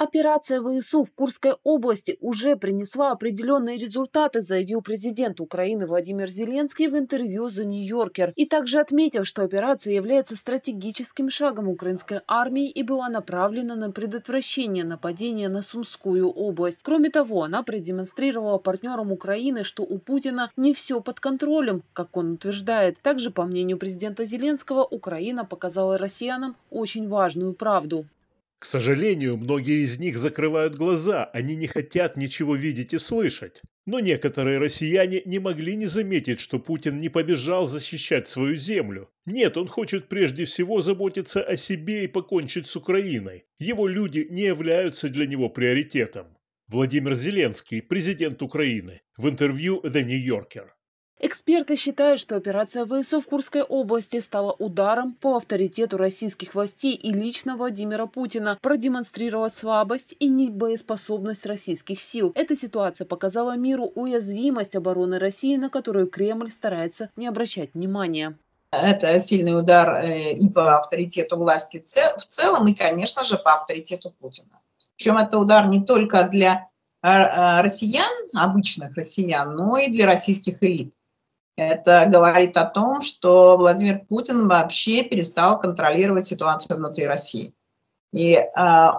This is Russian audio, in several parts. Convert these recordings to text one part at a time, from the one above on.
Операция ВСУ в Курской области уже принесла определенные результаты, заявил президент Украины Владимир Зеленский в интервью The New Yorker и также отметил, что операция является стратегическим шагом украинской армии и была направлена на предотвращение нападения на Сумскую область. Кроме того, она продемонстрировала партнерам Украины, что у Путина не все под контролем, как он утверждает. Также, по мнению президента Зеленского, Украина показала россиянам очень важную правду. К сожалению, многие из них закрывают глаза, они не хотят ничего видеть и слышать. Но некоторые россияне не могли не заметить, что Путин не побежал защищать свою землю. Нет, он хочет прежде всего заботиться о себе и покончить с Украиной. Его люди не являются для него приоритетом. Владимир Зеленский, президент Украины, в интервью The New Yorker. Эксперты считают, что операция ВСУ в Курской области стала ударом по авторитету российских властей и лично Владимира Путина, продемонстрировав слабость и небоеспособность российских сил. Эта ситуация показала миру уязвимость обороны России, на которую Кремль старается не обращать внимания. Это сильный удар э, и по авторитету власти в целом, и, конечно же, по авторитету Путина. Причем это удар не только для э, э, россиян, обычных россиян, но и для российских элит. Это говорит о том, что Владимир Путин вообще перестал контролировать ситуацию внутри России. И э,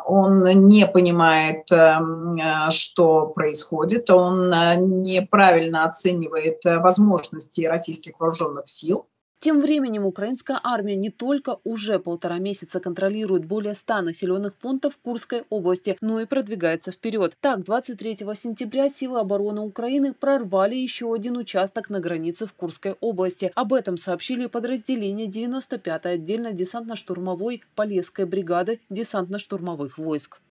он не понимает, эм, э, что происходит, он э, неправильно оценивает э, возможности российских вооруженных сил, тем временем украинская армия не только уже полтора месяца контролирует более 100 населенных пунктов Курской области, но и продвигается вперед. Так, 23 сентября силы обороны Украины прорвали еще один участок на границе в Курской области. Об этом сообщили подразделения 95-й отдельно-десантно-штурмовой Полесской бригады десантно-штурмовых войск.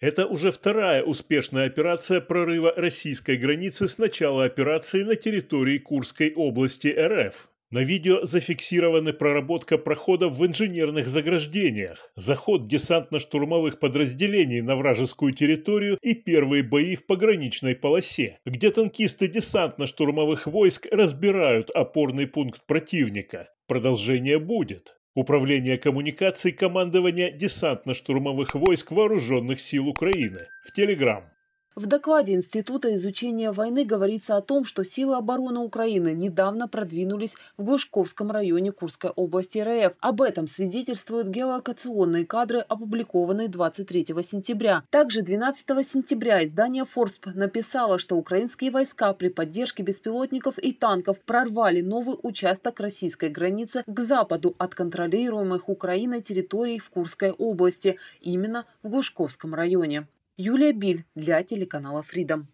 Это уже вторая успешная операция прорыва российской границы с начала операции на территории Курской области РФ. На видео зафиксированы проработка проходов в инженерных заграждениях, заход десантно-штурмовых подразделений на вражескую территорию и первые бои в пограничной полосе, где танкисты десантно-штурмовых войск разбирают опорный пункт противника. Продолжение будет. Управление коммуникаций командования десантно-штурмовых войск Вооруженных сил Украины. В Телеграм. В докладе Института изучения войны говорится о том, что силы обороны Украины недавно продвинулись в Глушковском районе Курской области РФ. Об этом свидетельствуют геолокационные кадры, опубликованные 23 сентября. Также 12 сентября издание «Форсп» написало, что украинские войска при поддержке беспилотников и танков прорвали новый участок российской границы к западу от контролируемых Украиной территорий в Курской области, именно в Глушковском районе. Юлия Биль для телеканала Freedom.